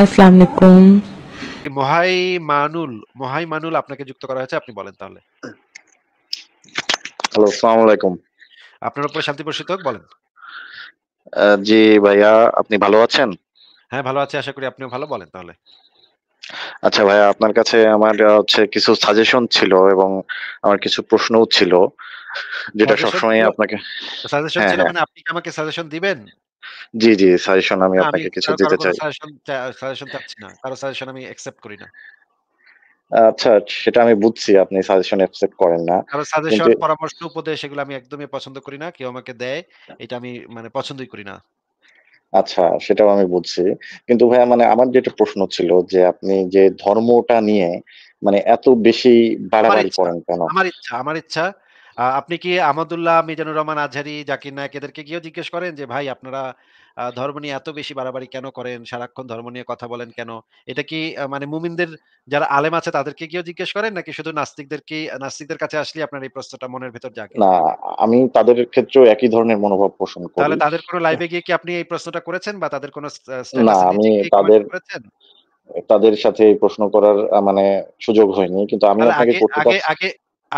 আসসালামু আলাইকুম আপনাকে যুক্ত করা হয়েছে আপনি বলেন তাহলে হ্যালো আসসালামু আলাইকুম আপনার শান্তি বলেন জি ভাইয়া আপনি ভালো আছেন হ্যাঁ ভালো আছি আশা করি আপনিও ভালো বলেন তাহলে আচ্ছা ভাইয়া আপনার কাছে আমার হচ্ছে কিছু সাজেশন ছিল এবং আমার কিছু প্রশ্নও ছিল যেটা সবসময় আপনাকে সাজেশন হ্যাঁ, ছিল হ্যাঁ। মানে আপনি কি আমাকে সাজেশন দিবেন জি, জি সাজেশন আমি আপনাকে কিছু দিতে চাই। সাজেশন চাচ্ছি না। কারো সাজেশন আমি অ্যাকসেপ্ট করি না। আচ্ছা, সেটা আমি বুঝছি আপনি সাজেশন অ্যাকসেপ্ট করেন না। কারো সাজেশন, পরামর্শ, উপদেশ এগুলো আমি একদমই পছন্দ করি না। কেউ আমাকে দেয়, এটা আমি মানে পছন্দই করি না। আচ্ছা, সেটাও আমি বুঝছি। কিন্তু ভাইয়া মানে আমার যেটা প্রশ্ন ছিল যে আপনি যে ধর্মটা নিয়ে মানে এত বেশি বাড়াবাড়ি করেন কেন? আমার ইচ্ছা, আমার ইচ্ছা আপনি কি আহমদুল্লাহ, মিজানুর রহমান আজহারি জাকির নায়ক এদেরকে গিয়েও জিজ্ঞেস করেন যে, "ভাই আপনারা ধর্ম নিয়ে এত বেশি বাড়াবাড়ি কেন করেন? সারাক্ষণ ধর্ম নিয়ে কথা বলেন কেন?" এটা কি মানে মুমিনদের যারা আলেম আছে তাদেরকে গিয়েও জিজ্ঞেস করেন নাকি শুধু নাস্তিকদেরকে নাস্তিকদের কাছে আসলে আপনার এই প্রশ্নটা মনের ভেতর জাগে? না, আমি তাদের ক্ষেত্রেও একই ধরনের মনোভাব পোষণ তাহলে তাদের কোনো লাইভে গিয়ে কি আপনি এই প্রশ্নটা করেছেন বা তাদের কোনো না, আমি তাদের করেছেন? তাদের সাথে এই প্রশ্ন করার মানে সুযোগ হয়নি। কিন্তু আমি আপনাকে আগে আগে আগে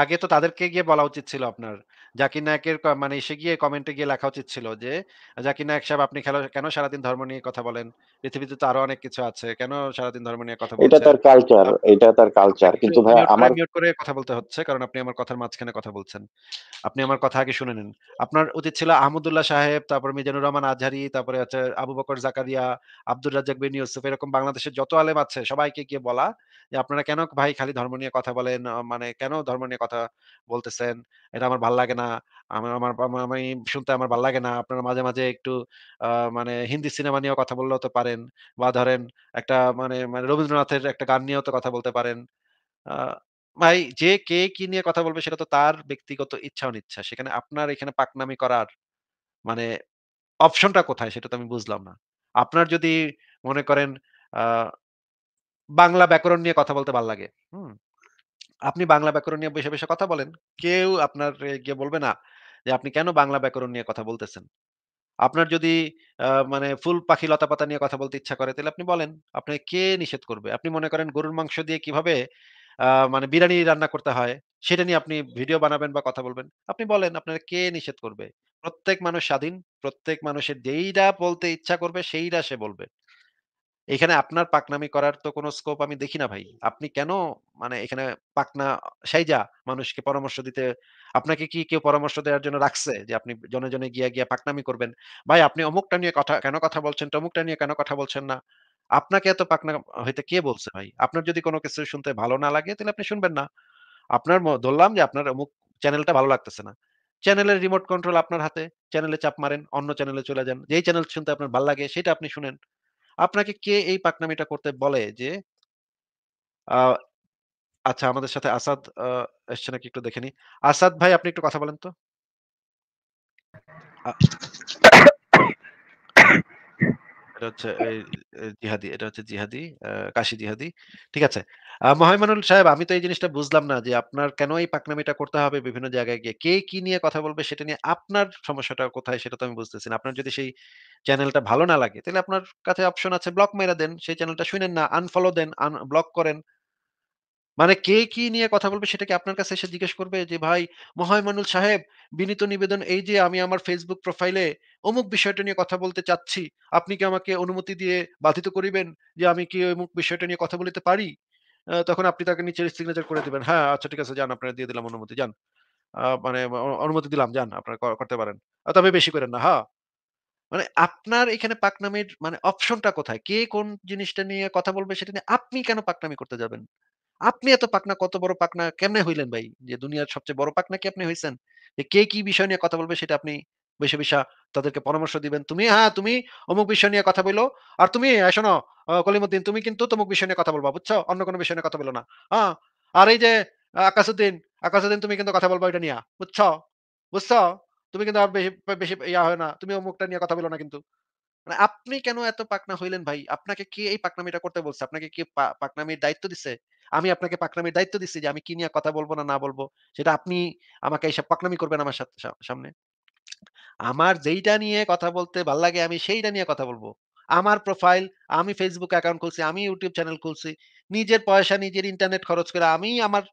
আগে তো তাদেরকে গিয়ে বলা উচিত ছিল আপনার জাকির নায়কের মানে এসে গিয়ে কমেন্টে গিয়ে লেখা উচিত ছিল যে জাকির নায়ক সাহেব আপনি খেলা কেন সারাদিন ধর্ম নিয়ে কথা বলেন পৃথিবীতে তো আরো অনেক কিছু আছে কেন সারাদিন ধর্ম নিয়ে কথা বলেন এটা তার কালচার এটা তার কালচার কিন্তু ভাই আমার মিউট করে কথা বলতে হচ্ছে কারণ আপনি আমার কথার মাঝখানে কথা বলছেন আপনি আমার কথা আগে শুনে নিন আপনার উচিত ছিল আহমদুল্লাহ সাহেব তারপর মিজানুর রহমান আজহারি তারপরে আছে আবু বকর জাকারিয়া আব্দুর রাজ্জাক বিন ইউসুফ এরকম বাংলাদেশের যত আলেম আছে সবাইকে গিয়ে বলা যে আপনারা কেন ভাই খালি ধর্ম নিয়ে কথা বলেন মানে কেন ধর্ম নিয়ে কথা বলতেছেন এটা আমার ভালো লাগে না না। আমার আমার আমি শুনতে আমার ভাল লাগে না। আপনারা মাঝে, মাঝে একটু মানে হিন্দি সিনেমা নিয়েও কথা বললেও তো পারেন। বা ধরেন একটা মানে, মানে রবীন্দ্রনাথের একটা গান নিয়েও তো কথা বলতে পারেন। ভাই যে কে কি নিয়ে কথা বলবে সেটা তো তার ব্যক্তিগত ইচ্ছা অনিচ্ছা। সেখানে আপনার এখানে পাকনামি করার মানে অপশনটা কোথায় সেটা তো আমি বুঝলাম না। আপনার যদি মনে করেন বাংলা ব্যাকরণ নিয়ে কথা বলতে ভাল লাগে। হুম? আপনি বাংলা ব্যাকরণ নিয়ে বেশি বেশি কথা বলেন। কেউ আপনার গিয়ে বলবে না যে, আপনি কেন বাংলা ব্যাকরণ নিয়ে কথা বলতেছেন? আপনার যদি মানে ফুল পাখি লতাপাতা নিয়ে কথা বলতে ইচ্ছা করে, তাহলে আপনি বলেন। আপনি কে নিষেধ করবে? আপনি মনে করেন গরুর মাংস দিয়ে কিভাবে মানে বিরিয়ানি রান্না করতে হয়, সেটা নিয়ে আপনি ভিডিও বানাবেন বা কথা বলবেন। আপনি বলেন, আপনারা কে নিষেধ করবে? প্রত্যেক মানুষ স্বাধীন। প্রত্যেক মানুষের যেইটা বলতে ইচ্ছা করবে সেইটা সে বলবে। এখানে আপনার পাকনামি করার তো কোনো স্কোপ আমি দেখি না ভাই আপনি কেন মানে এখানে পাকনা সাইজা মানুষকে পরামর্শ দিতে আপনাকে কি কেউ পরামর্শ দেওয়ার জন্য রাখছে যে আপনি জনে জনে গিয়া গিয়া পাকনামি করবেন ভাই আপনি অমুকটা নিয়ে কথা কেন কথা বলছেন অমুকটা নিয়ে কেন কথা বলছেন না আপনাকে এত পাকনা হইতে কে বলছে ভাই আপনার যদি কোনো কিছু শুনতে ভালো না লাগে তাহলে আপনি শুনবেন না আপনার ধরলাম যে আপনার অমুক চ্যানেলটা ভালো লাগতেছে না চ্যানেলের রিমোট কন্ট্রোল আপনার হাতে চ্যানেলে চাপ মারেন অন্য চ্যানেলে চলে যান যেই চ্যানেল শুনতে আপনার ভালো লাগে সেটা আপনি শুনেন আপনাকে কে এই পাকনামিটা করতে বলে যে আচ্ছা আমাদের সাথে আসাদ এসছে নাকি একটু দেখে নি আসাদ ভাই আপনি একটু কথা বলেন তো এটা হচ্ছে জিহাদি এটা হচ্ছে জিহাদি কাশি জিহাদি ঠিক আছে মহাইমানুল সাহেব আমি তো এই জিনিসটা বুঝলাম না যে আপনার কেন এই পাকনামিটা করতে হবে বিভিন্ন জায়গায় গিয়ে কে কি নিয়ে কথা বলবে সেটা নিয়ে আপনার সমস্যাটা কোথায় সেটা তো আমি বুঝতেছি না আপনার যদি সেই চ্যানেলটা ভালো না লাগে তাহলে আপনার কাছে অপশন আছে ব্লক মেরা দেন সেই চ্যানেলটা শুনেন না আনফলো দেন ব্লক করেন মানে কে কি নিয়ে কথা বলবে সেটা কি আপনার কাছে এসে জিজ্ঞেস করবে যে, "ভাই মোহায়মানুল সাহেব বিনীত নিবেদন এই যে আমি আমার ফেসবুক প্রোফাইলে অমুক বিষয়টা নিয়ে কথা বলতে চাচ্ছি। আপনি কি আমাকে অনুমতি দিয়ে বাধিত করিবেন যে আমি কি অমুক বিষয়টা নিয়ে কথা বলতে পারি?" তখন আপনি তাকে নিচের সিগনেচার করে দিবেন। "হ্যাঁ, আচ্ছা ঠিক আছে যান আপনারে দিয়ে দিলাম অনুমতি যান। মানে অনুমতি দিলাম যান আপনারা করতে পারেন। তবে বেশি করেন না, হ্যাঁ।" মানে আপনার এখানে পাকনামির মানে অপশনটা কোথায়? কে কোন জিনিসটা নিয়ে কথা বলবে সেটা নিয়ে আপনি কেন পাকনামি করতে যাবেন? আপনি এত পাকনা কত বড় পাকনা কেমনে হইলেন ভাই যে দুনিয়ার সবচেয়ে বড় পাকনা কি আপনি হইছেন কে কি বিষয় নিয়ে কথা বলবে সেটা আপনি বেশি বেশি তাদেরকে পরামর্শ দিবেন তুমি হ্যাঁ তুমি অমুক বিষয় নিয়ে কথা বলো আর তুমি এসো না কলিমুদ্দিন তুমি কিন্তু তমুক বিষয় নিয়ে কথা বলবা বুঝছো অন্য কোনো বিষয় নিয়ে কথা বলো না হ্যাঁ আর এই যে আকাশুদ্দিন আকাশুদ্দিন তুমি কিন্তু কথা বলবা এটা নিয়ে বুঝছো বুঝছো তুমি কিন্তু আর বেশি বেশি ইয়া হয় না তুমি অমুকটা নিয়ে কথা বলো না কিন্তু মানে আপনি কেন এত পাকনা হইলেন ভাই আপনাকে কে এই পাকনামিটা করতে বলছে আপনাকে কে পাকনামির দায়িত্ব দিছে আমি আপনাকে পাকনামির দায়িত্ব দিচ্ছি যে আমি কি নিয়ে কথা বলবো না না বলবো সেটা আপনি আমাকে এইসব পাকনামি করবেন আমার সাথে সামনে আমার যেইটা নিয়ে কথা বলতে ভাল লাগে আমি সেইটা নিয়ে কথা বলবো আমার প্রোফাইল আমি ফেসবুক অ্যাকাউন্ট খুলছি আমি ইউটিউব চ্যানেল খুলছি নিজের পয়সা নিজের ইন্টারনেট খরচ করে আমি আমার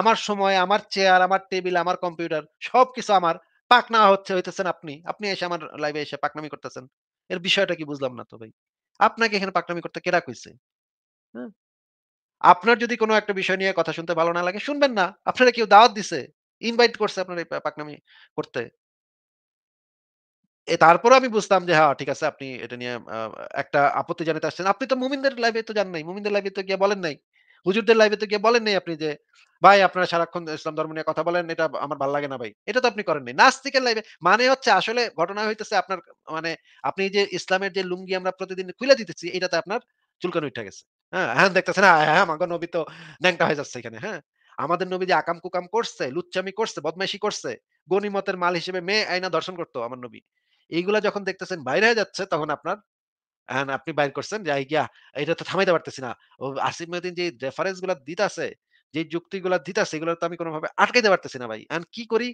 আমার সময় আমার চেয়ার আমার টেবিল আমার কম্পিউটার সবকিছু আমার পাকনা হচ্ছে হইতেছেন আপনি আপনি এসে আমার লাইভে এসে পাকনামি করতেছেন এর বিষয়টা কি বুঝলাম না তো ভাই আপনাকে এখানে পাকনামি করতে কেরা কইছে হ্যাঁ আপনার যদি কোনো একটা বিষয় নিয়ে কথা শুনতে ভালো না লাগে শুনবেন না আপনারা কেউ দাওয়াত দিছে ইনভাইট করছে আপনার এই পাকনামি করতে এ তারপরে আমি বুঝতাম যে হ্যাঁ ঠিক আছে আপনি এটা নিয়ে একটা আপত্তি জানাতে আসছেন আপনি তো মুমিনদের লাইভে তো জান নাই মুমিনদের লাইভে তো গিয়ে বলেন নাই হুজুরদের লাইভে তো গিয়ে বলেন নাই আপনি যে ভাই আপনারা সারাক্ষণ ইসলাম ধর্ম নিয়ে কথা বলেন এটা আমার ভালো লাগে না ভাই এটা তো আপনি করেন নাই নাস্তিকের লাইভে মানে হচ্ছে আসলে ঘটনা হইতেছে আপনার মানে আপনি যে ইসলামের যে লুঙ্গি আমরা প্রতিদিন খুলে দিতেছি এটাতে আপনার চুলকানি উঠে গেছে হ্যাঁ হ্যাঁ দেখতেছেন হ্যাঁ হ্যাঁ, হ্যাঁ আমার নবী তো ন্যাংটা হয়ে যাচ্ছে এখানে হ্যাঁ আমাদের নবী যে আকাম কুকাম করছে লুচ্চামি করছে বদমাইশি করছে গনিমতের মাল হিসেবে মেয়ে আইনা দর্শন করতো আমার নবী এইগুলা যখন দেখতেছেন বাইরে যাচ্ছে তখন আপনার এখন আপনি বাইর করছেন যে গিয়া এটা তো থামাইতে পারতেছি না ও আসিফ মহিউদ্দিন যে রেফারেন্স গুলা দিতেছে যে যুক্তিগুলা দিতেছে এগুলো তো আমি কোনোভাবে আটকাইতে পারতেছি না ভাই এন্ড কি করি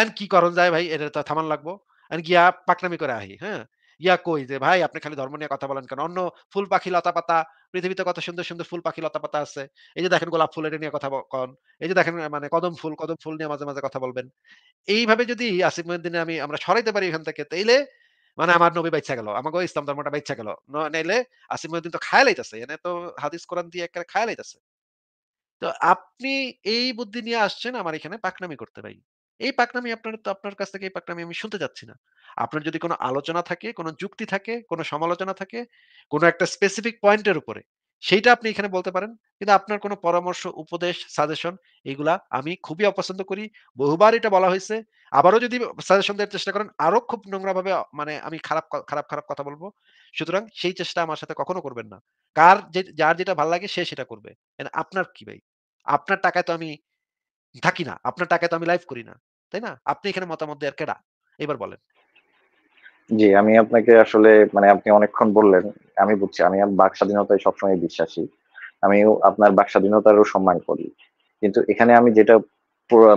এন্ড কি করণ যায় ভাই এটা তো থামান লাগবো এন্ড গিয়া পাকনামি করে আহি হ্যাঁ ইয়া কই যে ভাই আপনি খালি ধর্ম নিয়ে কথা বলেন কেন অন্য ফুল পাখি লতা পাতা পৃথিবীতে কত সুন্দর সুন্দর ফুল পাখি লতা পাতা আছে এই যে দেখেন গোলাপ ফুল এটা নিয়ে কথা কন এই যে দেখেন মানে কদম ফুল কদম ফুল নিয়ে মাঝে মাঝে কথা বলবেন এইভাবে যদি আসিফ মহিউদ্দিনে আমি আমরা সরাইতে পারি এখান থেকে তাইলে মানে আমার নবী বাইচ্ছা গেল আমাকে ইসলাম ধর্মটা বাইচ্ছা গেল নাইলে আসিমুদ্দিন তো খায় লাইতেছে এনে তো হাদিস কোরআন দিয়ে একটা খায় লাইতেছে তো আপনি এই বুদ্ধি নিয়ে আসছেন আমার এখানে পাকনামি করতে ভাই এই পাকনামি আপনার তো আপনার কাছ থেকে এই পাকনামি আমি শুনতে চাচ্ছি না আপনার যদি কোনো আলোচনা থাকে কোনো যুক্তি থাকে কোনো সমালোচনা থাকে কোনো একটা স্পেসিফিক পয়েন্টের উপরে সেইটা আপনি এখানে বলতে পারেন কিন্তু আপনার কোনো পরামর্শ উপদেশ সাজেশন এগুলা আমি খুবই অপছন্দ করি বহুবার এটা বলা হয়েছে আবারও যদি সাজেশন দেওয়ার চেষ্টা করেন আরো খুব নোংরাভাবে মানে আমি খারাপ খারাপ খারাপ কথা বলবো সুতরাং সেই চেষ্টা আমার সাথে কখনো করবেন না কার যে যার যেটা ভালো লাগে সে সেটা করবে আপনার কি ভাই আপনার টাকায় তো আমি থাকি না আপনার টাকায় তো আমি লাইভ করি না তাই না আপনি এখানে মতামত দেওয়ার কেডা এবার বলেন জি আমি আপনাকে আসলে মানে আপনি অনেকক্ষণ বললেন আমি বুঝছি আমি বাক স্বাধীনতায় সবসময় বিশ্বাসী আমি আপনার বাক স্বাধীনতারও সম্মান করি কিন্তু এখানে আমি যেটা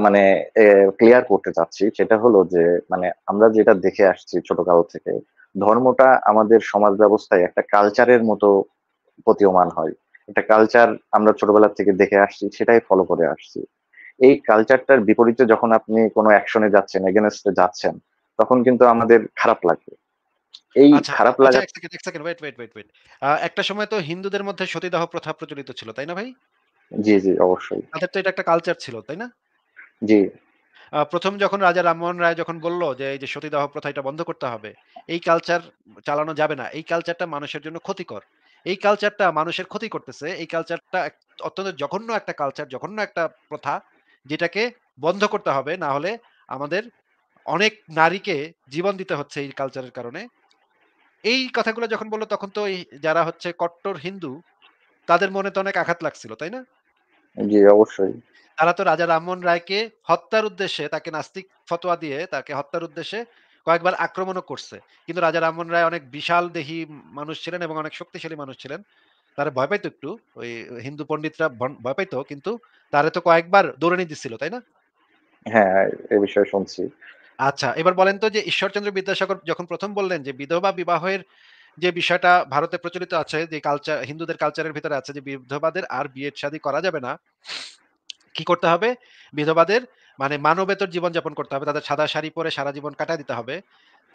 মানে ক্লিয়ার করতে চাচ্ছি সেটা হলো যে মানে আমরা যেটা দেখে আসছি ছোট কাল থেকে ধর্মটা আমাদের সমাজ ব্যবস্থায় একটা কালচারের মতো প্রতীয়মান হয় একটা কালচার আমরা ছোটবেলা থেকে দেখে আসছি সেটাই ফলো করে আসছি এই কালচারটার বিপরীতে যখন আপনি কোনো অ্যাকশনে যাচ্ছেন এগেনস্টে যাচ্ছেন তখন কিন্তু আমাদের খারাপ লাগবে এই খারাপ একটা সময় তো হিন্দুদের মধ্যে সতীদাহ প্রথা প্রচলিত ছিল তাই না ভাই জি জি অবশ্যই তাদের তো এটা একটা কালচার ছিল তাই না জি প্রথম যখন রাজা রামমোহন রায় যখন বলল যে এই যে সতীদাহ প্রথা এটা বন্ধ করতে হবে এই কালচার চালানো যাবে না এই কালচারটা মানুষের জন্য ক্ষতিকর এই কালচারটা মানুষের ক্ষতি করতেছে এই কালচারটা অত্যন্ত জঘন্য একটা কালচার জঘন্য একটা প্রথা যেটাকে বন্ধ করতে হবে না হলে আমাদের অনেক নারীকে জীবন দিতে হচ্ছে এই কালচারের কারণে এই কথাগুলো যখন বললো তখন তো যারা হচ্ছে কট্টর হিন্দু তাদের মনে তো অনেক আঘাত লাগছিল তাই না জি অবশ্যই তারা তো রাজা রামমোহন রায়কে হত্যার উদ্দেশ্যে তাকে নাস্তিক ফতোয়া দিয়ে তাকে হত্যার উদ্দেশ্যে কয়েকবার আক্রমণও করছে কিন্তু রাজা রামমোহন রায় অনেক বিশাল দেহী মানুষ ছিলেন এবং অনেক শক্তিশালী মানুষ ছিলেন তারা ভয় পাইতো একটু ওই হিন্দু পন্ডিতরা ভয় পাইতো কিন্তু তারা তো কয়েকবার দৌড়ানি দিছিল তাই না হ্যাঁ এই বিষয়ে শুনছি আচ্ছা এবার বলেন তো যে ঈশ্বরচন্দ্র বিদ্যাসাগর যখন প্রথম বললেন যে বিধবা বিবাহের যে বিষয়টা ভারতে প্রচলিত আছে যে কালচার হিন্দুদের কালচারের ভিতরে আছে যে বিধবাদের আর বিয়ের শাদী করা যাবে না কি করতে হবে বিধবাদের মানে মানবেতর জীবনযাপন করতে হবে তাদের সাদা শাড়ি পরে সারা জীবন কাটা দিতে হবে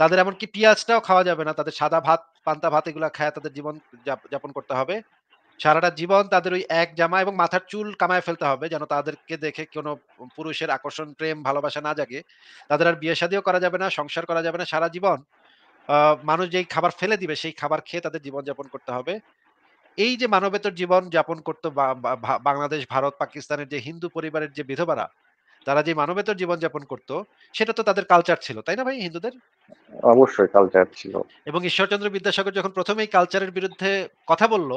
তাদের এমনকি পিঁয়াজটাও খাওয়া যাবে না তাদের সাদা ভাত পান্তা ভাত এগুলো খায় তাদের জীবন যাপন করতে হবে সারাটা জীবন তাদের ওই এক জামা এবং মাথার চুল কামায় ফেলতে হবে যেন তাদেরকে দেখে কোনো পুরুষের আকর্ষণ প্রেম ভালোবাসা না জাগে তাদের আর বিয়ে শাদিও করা যাবে না সংসার করা যাবে না সারা জীবন মানুষ যেই খাবার ফেলে দিবে সেই খাবার খেয়ে তাদের জীবন যাপন করতে হবে এই যে মানবেতর জীবন যাপন করতো বাংলাদেশ ভারত পাকিস্তানের যে হিন্দু পরিবারের যে বিধবারা তারা যে মানবেতর যাপন করত সেটা তো তাদের কালচার ছিল তাই না ভাই হিন্দুদের অবশ্যই কালচার ছিল এবং ঈশ্বরচন্দ্র বিদ্যাসাগর যখন প্রথমে এই কালচারের বিরুদ্ধে কথা বলল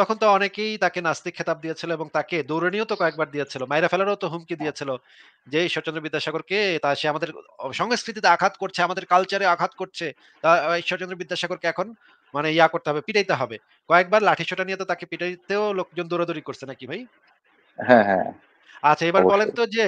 তখন তো অনেকেই তাকে নাস্তিক খেতাব দিয়েছিল এবং তাকে দৌড়নীয় তো কয়েকবার দিয়েছিল মাইরা ফেলারও তো হুমকি দিয়েছিল যে ঈশ্বরচন্দ্র বিদ্যাসাগরকে তা সে আমাদের সংস্কৃতিতে আঘাত করছে আমাদের কালচারে আঘাত করছে তা ঈশ্বরচন্দ্র বিদ্যাসাগরকে এখন মানে ইয়া করতে হবে পিটাইতে হবে কয়েকবার লাঠি ছোটা নিয়ে তো তাকে পিটাইতেও লোকজন দৌড়াদৌড়ি করছে নাকি ভাই হ্যাঁ হ্যাঁ আচ্ছা এবার বলেন তো যে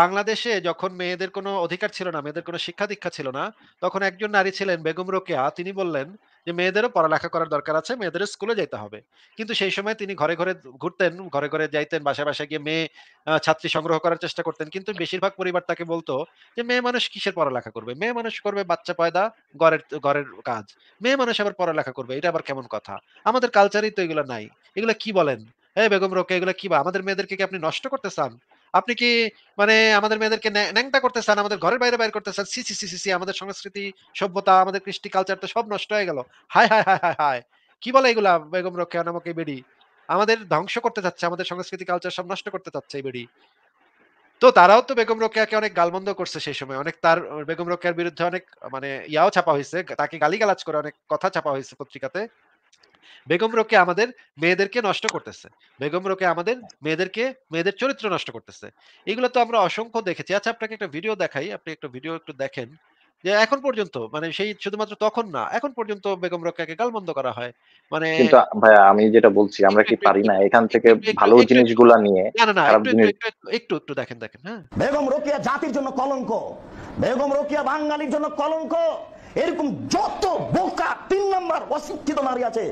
বাংলাদেশে যখন মেয়েদের কোনো অধিকার ছিল না মেয়েদের কোনো শিক্ষা দীক্ষা ছিল না তখন একজন নারী ছিলেন বেগম রোকেয়া তিনি বললেন যে মেয়েদেরও পড়ালেখা করার দরকার আছে মেয়েদের স্কুলে যেতে হবে কিন্তু সেই সময় তিনি ঘরে ঘরে ঘুরতেন ঘরে ঘরে যাইতেন বাসায় বাসায় গিয়ে মেয়ে ছাত্রী সংগ্রহ করার চেষ্টা করতেন কিন্তু বেশিরভাগ পরিবার তাকে বলতো যে মেয়ে মানুষ কিসের পড়ালেখা করবে মেয়ে মানুষ করবে বাচ্চা পয়দা ঘরের ঘরের কাজ মেয়ে মানুষ আবার পড়ালেখা করবে এটা আবার কেমন কথা আমাদের কালচারেই তো এগুলো নাই এগুলো কি বলেন হ্যাঁ বেগম রোকে এগুলো কি বা আমাদের মেয়েদেরকে কি আপনি নষ্ট করতে চান আপনি কি মানে আমাদের মেয়েদেরকে ন্যাংটা করতে চান আমাদের ঘরের বাইরে বাইরে করতে চান সিসি সিসি সি আমাদের সংস্কৃতি সভ্যতা আমাদের কৃষ্টি কালচার তো সব নষ্ট হয়ে গেল হায় হায় হায় হায় হায় কি বলে এগুলা বেগম রোকে নামক এই বেড়ি আমাদের ধ্বংস করতে চাচ্ছে আমাদের সংস্কৃতি কালচার সব নষ্ট করতে চাচ্ছে এই বেড়ি তো তারাও তো বেগম রোকেয়াকে অনেক গালমন্দ করছে সেই সময় অনেক তার বেগম রোকেয়ার বিরুদ্ধে অনেক মানে ইয়াও ছাপা হয়েছে তাকে গালিগালাজ করে অনেক কথা ছাপা হয়েছে পত্রিকাতে বেগম রোকে আমাদের মেয়েদেরকে নষ্ট করতেছে বেগম রোকে আমাদের মেয়েদেরকে মেয়েদের চরিত্র নষ্ট করতেছে এগুলো তো আমরা অসংখ্য দেখেছি আচ্ছা আপনাকে একটা ভিডিও দেখাই আপনি একটা ভিডিও একটু দেখেন যে এখন পর্যন্ত মানে সেই শুধুমাত্র তখন না এখন পর্যন্ত বেগম রক্ষাকে গালমন্দ করা হয় মানে কিন্তু ভাইয়া আমি যেটা বলছি আমরা কি পারি না এখান থেকে ভালো জিনিসগুলো নিয়ে না না একটু একটু দেখেন দেখেন হ্যাঁ বেগম রোকেয়া জাতির জন্য কলঙ্ক বেগম রোকেয়া বাঙালির জন্য কলঙ্ক এরকম যত বোকা তিন নম্বর অশিক্ষিত নারী আছে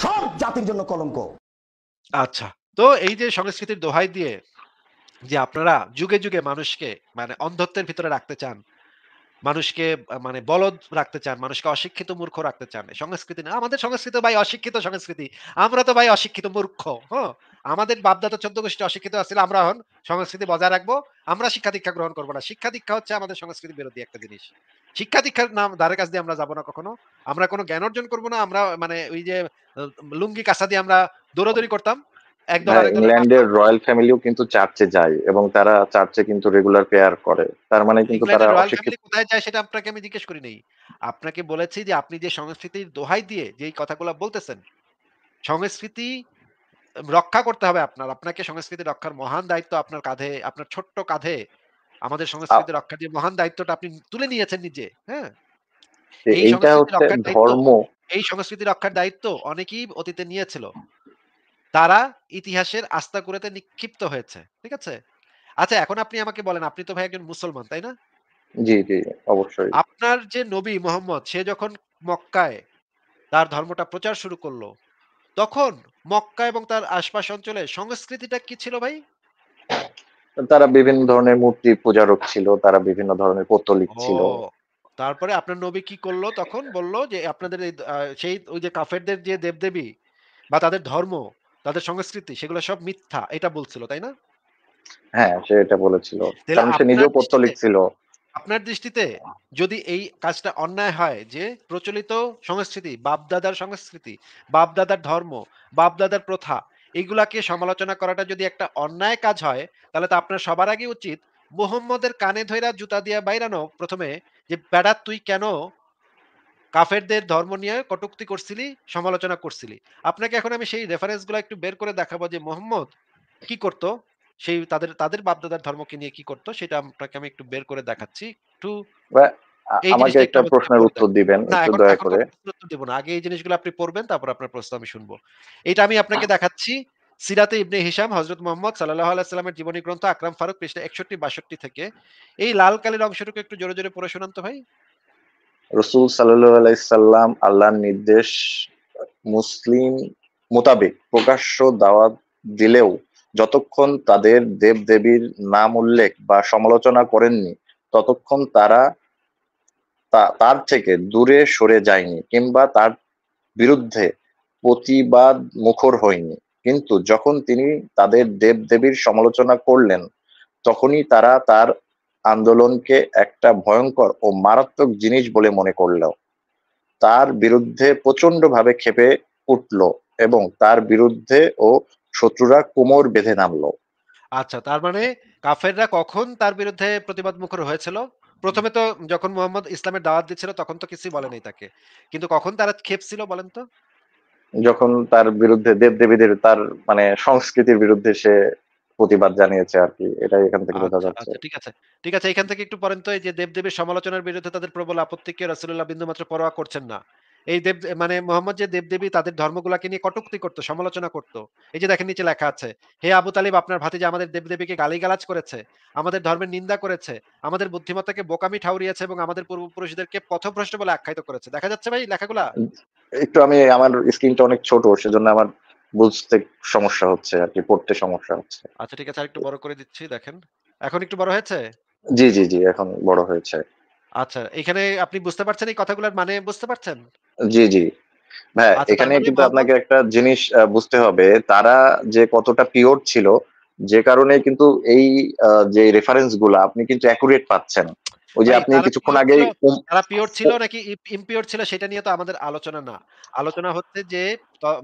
সব জাতির জন্য কলঙ্ক আচ্ছা তো এই যে সংস্কৃতির দোহাই দিয়ে যে আপনারা যুগে যুগে মানুষকে মানে অন্ধত্বের ভিতরে রাখতে চান মানুষকে মানে বলদ রাখতে চান মানুষকে অশিক্ষিত মূর্খ রাখতে চান সংস্কৃতি না আমাদের সংস্কৃতি ভাই অশিক্ষিত সংস্কৃতি আমরা তো ভাই অশিক্ষিত মূর্খ হ্যাঁ আমাদের বাপদাদা চোদ্দ গোষ্ঠী অশিক্ষিত আসলে আমরা হন সংস্কৃতি বজায় রাখবো আমরা শিক্ষা দীক্ষা গ্রহণ করবো না শিক্ষা দীক্ষা হচ্ছে আমাদের সংস্কৃতি বিরোধী একটা জিনিস শিক্ষা দীক্ষার নাম দ্বারের কাছ দিয়ে আমরা যাবো না কখনো আমরা কোনো জ্ঞান অর্জন করবো না আমরা মানে ওই যে লুঙ্গি কাঁচা দিয়ে আমরা দৌড়াদৌড়ি করতাম ইংল্যান্ডের রয়্যাল ফ্যামিলিও কিন্তু চার্চে যায় এবং তারা চার্চে কিন্তু রেগুলার প্রেয়ার করে তার মানে কিন্তু তারা কোথায় যায় সেটা আপনাকে আমি জিজ্ঞেস করি নেই আপনাকে বলেছি যে আপনি যে সংস্কৃতির দোহাই দিয়ে কথাগুলো বলতেছেন সংস্কৃতি রক্ষা করতে হবে আপনার আপনাকে সংস্কৃতি রক্ষার মহান দায়িত্ব আপনার কাঁধে আপনার ছোট্ট কাঁধে আমাদের সংস্কৃতি রক্ষার যে মহান দায়িত্বটা আপনি তুলে নিয়েছেন নিজে হ্যাঁ এইটা হচ্ছে ধর্ম এই সংস্কৃতি রক্ষার দায়িত্ব অনেকেই অতীতে নিয়েছিল তারা ইতিহাসের আস্থা করেতে নিক্ষিপ্ত হয়েছে ঠিক আছে আচ্ছা এখন আপনি আমাকে বলেন আপনি তো ভাই একজন মুসলমান তাই না জি জি অবশ্যই আপনার যে নবী মোহাম্মদ সে যখন মক্কায় তার ধর্মটা প্রচার শুরু করলো তখন মক্কা এবং তার আশপাশ অঞ্চলে সংস্কৃতিটা কি ছিল ভাই তারা বিভিন্ন ধরনের মূর্তি পূজারক ছিল তারা বিভিন্ন ধরনের পত্তলিক ছিল তারপরে আপনার নবী কি করলো তখন বলল যে আপনাদের সেই ওই যে কাফেরদের যে দেবদেবী বা তাদের ধর্ম তাদের সংস্কৃতি সেগুলো সব মিথ্যা এটা বলছিল তাই না হ্যাঁ সে এটা বলেছিল কারণ সে নিজেও পত্তলিক লিখছিল আপনার দৃষ্টিতে যদি এই কাজটা অন্যায় হয় যে প্রচলিত সংস্কৃতি বাপদাদার সংস্কৃতি বাপদাদার ধর্ম বাপদাদার প্রথা এগুলাকে সমালোচনা করাটা যদি একটা অন্যায় কাজ হয় তাহলে তো আপনার সবার আগে উচিত মোহাম্মদের কানে ধৈরা জুতা দিয়ে বাইরানো প্রথমে যে বেড়া তুই কেন কাফেরদের ধর্ম নিয়ে কটুক্তি করছিলি সমালোচনা করছিলি আপনাকে এখন আমি সেই রেফারেন্সগুলো একটু বের করে দেখাবো যে মোহাম্মদ কি করত সেই তাদের তাদের বাপদাদার ধর্মকে নিয়ে কি করত সেটা আপনাকে আমি একটু বের করে দেখাচ্ছি একটু আমাকে একটা প্রশ্নের উত্তর দিবেন একটু দয়া করে দেব না আগে এই জিনিসগুলো আপনি পড়বেন তারপর আপনার প্রশ্ন আমি শুনবো এটা আমি আপনাকে দেখাচ্ছি সিরাতে ইবনে হিসাম হজরত মোহাম্মদ সাল্লাহ আলাইসাল্লামের জীবনী গ্রন্থ আকরাম ফারুক পৃষ্ঠা একষট্টি বাষট্টি থেকে এই লাল কালের অংশটুকু একটু জোরে জোরে পড়ে শোনান তো ভাই রসুল সাল্লাম আল্লাহর নির্দেশ মুসলিম মোতাবেক প্রকাশ্য দাওয়াত দিলেও যতক্ষণ তাদের দেব দেবীর নাম উল্লেখ বা সমালোচনা করেননি ততক্ষণ তারা তার থেকে দূরে সরে যায়নি কিংবা তার বিরুদ্ধে প্রতিবাদ মুখর হয়নি কিন্তু যখন তিনি তাদের দেব দেবীর সমালোচনা করলেন তখনই তারা তার আন্দোলনকে একটা ভয়ঙ্কর ও মারাত্মক জিনিস বলে মনে করল তার বিরুদ্ধে ভাবে খেপে উঠল এবং তার বিরুদ্ধে ও শত্রুরা কোমর বেঁধে নামল আচ্ছা তার মানে কাফেররা কখন তার বিরুদ্ধে প্রতিবাদ মুখর হয়েছিল প্রথমে তো যখন মোহাম্মদ ইসলামের দাওয়াত দিচ্ছিল তখন তো কিছুই বলেনি তাকে কিন্তু কখন তারা খেপছিল বলেন তো যখন তার বিরুদ্ধে দেব দেবীদের তার মানে সংস্কৃতির বিরুদ্ধে সে প্রতিবাদ জানিয়েছে আর কি এটাই এখান থেকে বোঝা আচ্ছা, যাচ্ছে আচ্ছা, ঠিক আছে ঠিক আছে এখান থেকে একটু পরেন তো এই যে দেবদেবীর সমালোচনার বিরুদ্ধে তাদের প্রবল আপত্তিকে রাসূলুল্লাহ বিন্দুমাত্র পরোয়া করছেন না এই দেব মানে মোহাম্মদ যে দেবদেবী তাদের ধর্মগুলাকে নিয়ে কটুক্তি করতো সমালোচনা করত এই যে দেখেন নিচে লেখা আছে হে আবু তালিব আপনার যে আমাদের দেবদেবীকে গালিগালাজ করেছে আমাদের ধর্মের নিন্দা করেছে আমাদের বুদ্ধিমত্তাকে বোকামি ঠাউরিয়েছে এবং আমাদের পূর্বপুরুষদেরকে পথভ্রষ্ট বলে আখ্যায়িত করেছে দেখা যাচ্ছে ভাই লেখাগুলা একটু আমি আমার স্ক্রিনটা অনেক ছোট সেজন্য আমার বুঝতে সমস্যা হচ্ছে আর কি পড়তে সমস্যা হচ্ছে আচ্ছা ঠিক আছে আরেকটু বড় করে দিচ্ছি দেখেন এখন একটু বড় হয়েছে জি জি জি এখন বড় হয়েছে আচ্ছা এখানে আপনি বুঝতে পারছেন এই কথাগুলোর মানে বুঝতে পারছেন জি জি হ্যাঁ এখানে কিন্তু আপনাকে একটা জিনিস বুঝতে হবে তারা যে কতটা পিওর ছিল যে কারণে কিন্তু এই যে রেফারেন্স গুলা আপনি কিন্তু অ্যাকুরেট পাচ্ছেন ওই যে আপনি কিছুক্ষণ আগে তারা পিওর ছিল নাকি ইমপিওর ছিল সেটা নিয়ে তো আমাদের আলোচনা না আলোচনা হচ্ছে যে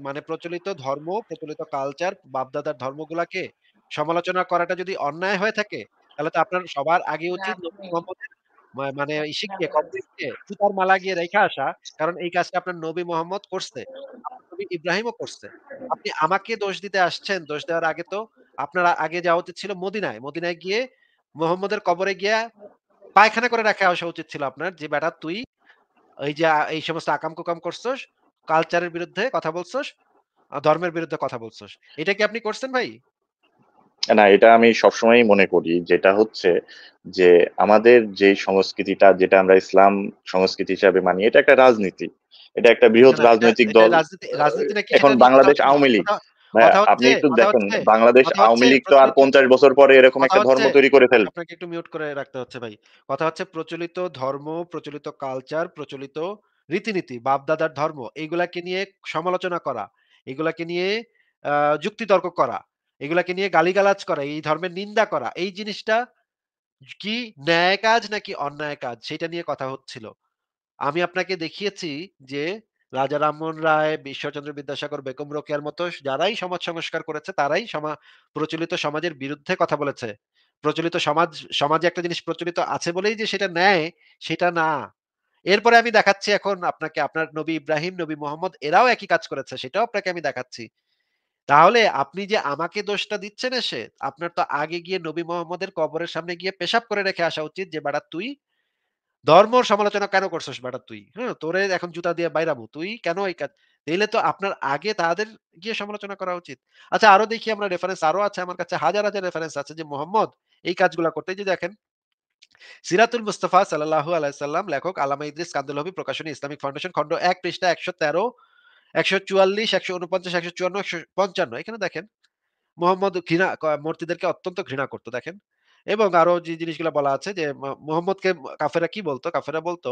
মানে প্রচলিত ধর্ম প্রচলিত কালচার বাপদাদার ধর্মগুলাকে সমালোচনা করাটা যদি অন্যায় হয়ে থাকে তাহলে তো আপনার সবার আগে উচিত হ্যাঁ। মানে কমপ্লিটকে সুতার মালা গিয়ে রেখে আসা কারণ এই কাজটা আপনার নবী মোহাম্মদ করছে ইব্রাহিমও করছে আপনি আমাকে দোষ দিতে আসছেন দোষ দেওয়ার আগে তো আপনার আগে যাওয়া উচিত ছিল মদিনায় মদিনায় গিয়ে মোহাম্মদের কবরে গিয়া পায়খানা করে রাখা আসা উচিত ছিল আপনার যে বেটা তুই এই যে এই সমস্ত আকাম কুকাম করছস কালচারের বিরুদ্ধে কথা বলছস ধর্মের বিরুদ্ধে কথা বলছস এটা কি আপনি করছেন ভাই না এটা আমি সবসময় মনে করি যেটা হচ্ছে যে আমাদের যে সংস্কৃতিটা যেটা আমরা ইসলাম সংস্কৃতি হিসাবে মানি এটা একটা রাজনীতি এটা একটা বৃহৎ রাজনৈতিক দল এখন বাংলাদেশ আওয়ামী লীগ মানে আপনি একটু দেখেন বাংলাদেশ আওয়ামী লীগ তো আর পঞ্চাশ বছর পরে এরকম একটা ধর্ম তৈরি করে আপনাকে একটু মিউট করে রাখতে হচ্ছে ভাই কথা হচ্ছে প্রচলিত ধর্ম প্রচলিত কালচার প্রচলিত রীতিনীতি ধর্ম এইগুলাকে নিয়ে সমালোচনা করা এগুলাকে নিয়ে যুক্তিতর্ক করা এগুলাকে নিয়ে গালিগালাজ করা এই ধর্মের নিন্দা করা এই জিনিসটা কি ন্যায় কাজ নাকি অন্যায় কাজ সেটা নিয়ে কথা হচ্ছিল আমি আপনাকে দেখিয়েছি যে রাজা রামমোহন রায় বিশ্বচন্দ্র বিদ্যাসাগর বেগম রোকেয়ার মতো যারাই সমাজ সংস্কার করেছে তারাই প্রচলিত সমাজের বিরুদ্ধে কথা বলেছে প্রচলিত সমাজ সমাজে একটা জিনিস প্রচলিত আছে বলেই যে সেটা নেয় সেটা না এরপরে আমি দেখাচ্ছি এখন আপনাকে আপনার নবী ইব্রাহিম নবী মোহাম্মদ এরাও একই কাজ করেছে সেটাও আপনাকে আমি দেখাচ্ছি তাহলে আপনি যে আমাকে দোষটা দিচ্ছেন এসে আপনার তো আগে গিয়ে নবী মোহাম্মদের কবরের সামনে গিয়ে পেশাব করে রেখে আসা উচিত যে বেড়া তুই ধর্ম সমালোচনা কেন করছিস বেটা তুই হ্যাঁ তোরে এখন জুতা দিয়ে বাইরাবো তুই কেন এই কাজ দিলে তো আপনার আগে তাদের গিয়ে সমালোচনা করা উচিত আচ্ছা আরো দেখি আমরা রেফারেন্স আরো আছে আমার কাছে হাজার হাজার রেফারেন্স আছে যে মোহাম্মদ এই কাজগুলা করতে যে দেখেন সিরাতুল মুস্তাফা সাল্লাহ আলাইসাল্লাম লেখক আলামা ইদ্রিস কান্দুল হবি প্রকাশনী ইসলামিক ফাউন্ডেশন খন্ড এক পৃষ্ঠা একশো তেরো একশো চুয়াল্লিশ একশো উনপঞ্চাশ একশো চুয়ান্ন একশো পঞ্চান্ন এখানে দেখেন মোহাম্মদ ঘৃণা মূর্তিদেরকে অত্যন্ত ঘৃণা করতো দেখেন এবং আরো যে জিনিসগুলো বলা আছে যে মোহাম্মদকে কাফেরা কি বলতো কাফেরা বলতো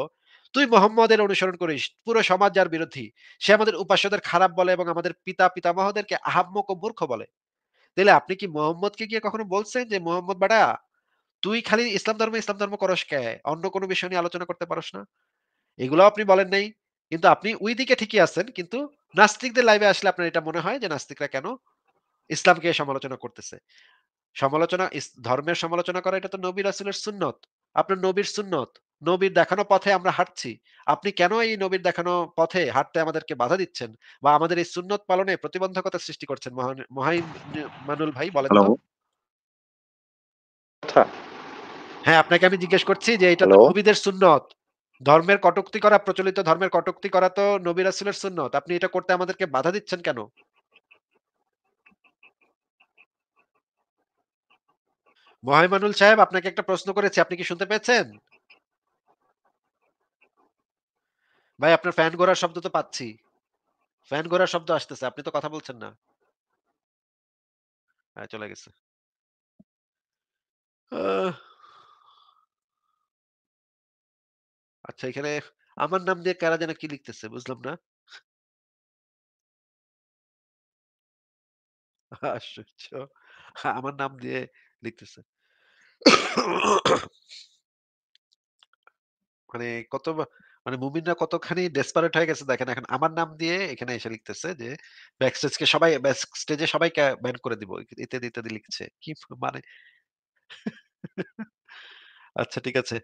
তুই মোহাম্মদের অনুসরণ করিস পুরো সমাজ যার বিরোধী সে আমাদের উপাস্যদের খারাপ বলে এবং আমাদের পিতা পিতামহদেরকে আহাম্মক ও মূর্খ বলে তাহলে আপনি কি মোহাম্মদকে গিয়ে কখনো বলছেন যে মোহাম্মদ বাড়া তুই খালি ইসলাম ধর্ম ইসলাম ধর্ম করস কে অন্য কোনো বিষয় নিয়ে আলোচনা করতে পারস না এগুলো আপনি বলেন নাই কিন্তু আপনি ওই দিকে ঠিকই আছেন কিন্তু নাস্তিকদের লাইভে আসলে আপনার এটা মনে হয় যে নাস্তিকরা কেন ইসলামকে সমালোচনা করতেছে সমালোচনা ধর্মের সমালোচনা করা এটা তো নবীর আসলের সুন্নত আপনার নবীর সুন্নত নবীর দেখানো পথে আমরা হাঁটছি আপনি কেন এই নবীর দেখানো পথে হাঁটতে আমাদেরকে বাধা দিচ্ছেন বা আমাদের এই সুন্নত পালনে প্রতিবন্ধকতা সৃষ্টি করছেন মহাইম মানুল ভাই বলেন হ্যাঁ আপনাকে আমি জিজ্ঞেস করছি যে এটা নবীদের সুন্নত ধর্মের কটুক্তি করা প্রচলিত ধর্মের কটুক্তি করা তো নবীর আসলের সুন্নত আপনি এটা করতে আমাদেরকে বাধা দিচ্ছেন কেন মহাইমানুল সাহেব আপনাকে একটা প্রশ্ন করেছি আপনি কি শুনতে পেয়েছেন ভাই আপনার ফ্যান ঘোরার শব্দ তো পাচ্ছি ফ্যান ঘোরার শব্দ আসতেছে আপনি তো কথা বলছেন না হ্যাঁ চলে গেছে আচ্ছা এখানে আমার নাম দিয়ে কারা যেন কি লিখতেছে বুঝলাম না আমার নাম দিয়ে লিখতেছে মানে কত মানে মুমিনরা কতখানি ডেসপারেট হয়ে গেছে দেখেন এখন আমার নাম দিয়ে এখানে এসে লিখতেছে যে ব্যাক স্টেজকে সবাই ব্যাক স্টেজে সবাইকে ব্যান করে দিব ইত্যাদি ইত্যাদি লিখছে কি মানে আচ্ছা ঠিক আছে